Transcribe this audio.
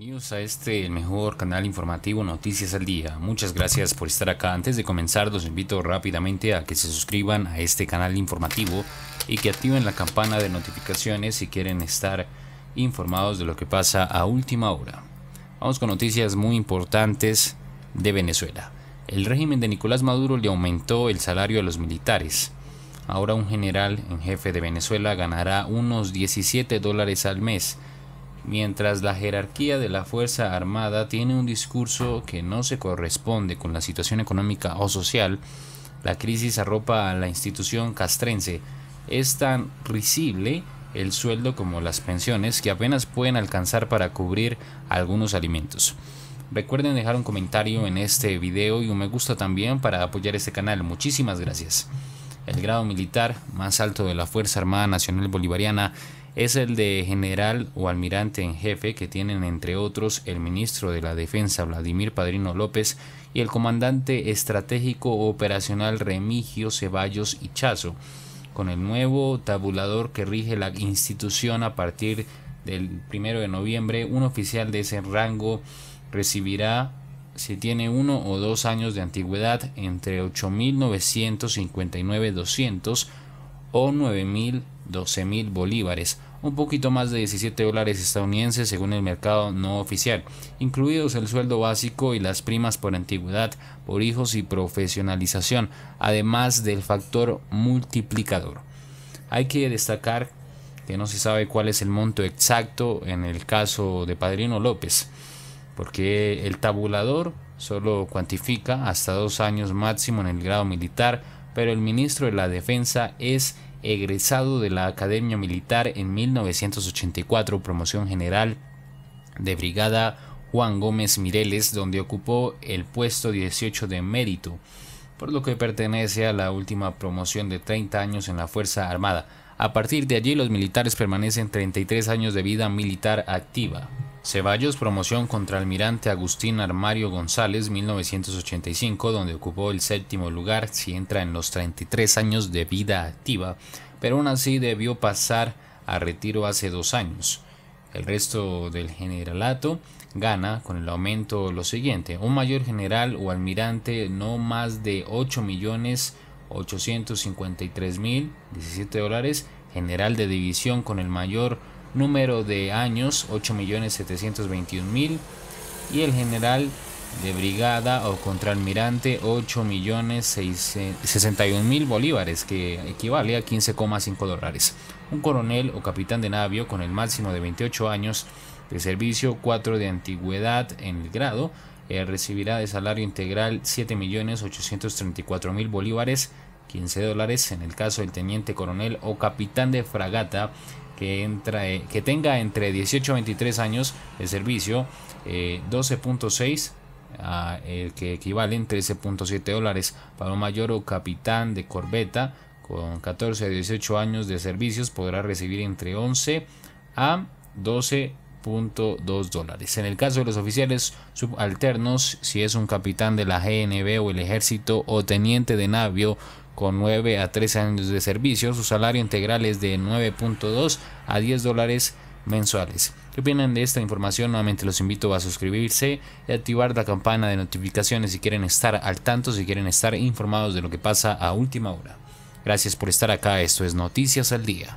Bienvenidos a este, el mejor canal informativo Noticias al Día. Muchas gracias por estar acá. Antes de comenzar, los invito rápidamente a que se suscriban a este canal informativo y que activen la campana de notificaciones si quieren estar informados de lo que pasa a última hora. Vamos con noticias muy importantes de Venezuela. El régimen de Nicolás Maduro le aumentó el salario a los militares. Ahora un general en jefe de Venezuela ganará unos 17 dólares al mes mientras la jerarquía de la Fuerza Armada tiene un discurso que no se corresponde con la situación económica o social, la crisis arropa a la institución castrense. Es tan risible el sueldo como las pensiones que apenas pueden alcanzar para cubrir algunos alimentos. Recuerden dejar un comentario en este video y un me gusta también para apoyar este canal. Muchísimas gracias. El grado militar más alto de la Fuerza Armada Nacional Bolivariana es el de general o almirante en jefe que tienen entre otros el ministro de la Defensa Vladimir Padrino López y el comandante estratégico operacional Remigio Ceballos Hichazo, con el nuevo tabulador que rige la institución a partir del 1 de noviembre, un oficial de ese rango recibirá si tiene uno o dos años de antigüedad entre 8.959.200 o 9.000, 12.000 bolívares, un poquito más de 17 dólares estadounidenses según el mercado no oficial, incluidos el sueldo básico y las primas por antigüedad, por hijos y profesionalización, además del factor multiplicador. Hay que destacar que no se sabe cuál es el monto exacto en el caso de Padrino López, porque el tabulador solo cuantifica hasta dos años máximo en el grado militar, pero el ministro de la Defensa es egresado de la Academia Militar en 1984, promoción general de Brigada Juan Gómez Mireles, donde ocupó el puesto 18 de mérito, por lo que pertenece a la última promoción de 30 años en la Fuerza Armada. A partir de allí los militares permanecen 33 años de vida militar activa. Ceballos promoción contra Almirante Agustín Armario González 1985, donde ocupó el séptimo lugar si entra en los 33 años de vida activa, pero aún así debió pasar a retiro hace dos años. El resto del generalato gana con el aumento lo siguiente, un mayor general o almirante no más de 8 millones 853 mil 17 dólares, general de división con el mayor número de años 8.721.000 y el general de brigada o contraalmirante 8.061.000 bolívares, que equivale a 15,5 dólares. Un coronel o capitán de navio con el máximo de 28 años de servicio, 4 de antigüedad en el grado, eh, recibirá de salario integral 7.834.000 bolívares, 15 dólares en el caso del teniente coronel o capitán de fragata que, entra, eh, que tenga entre 18 y 23 años de servicio, 12.6 eh, ah, el eh, que equivalen 13.7 dólares para un mayor o capitán de corbeta con 14 a 18 años de servicios podrá recibir entre 11 a 12.2 dólares. En el caso de los oficiales subalternos, si es un capitán de la GNB o el ejército o teniente de navío con 9 a 3 años de servicio. Su salario integral es de 9.2 a 10 dólares mensuales. ¿Qué opinan de esta información? Nuevamente los invito a suscribirse y activar la campana de notificaciones si quieren estar al tanto, si quieren estar informados de lo que pasa a última hora. Gracias por estar acá, esto es Noticias al Día.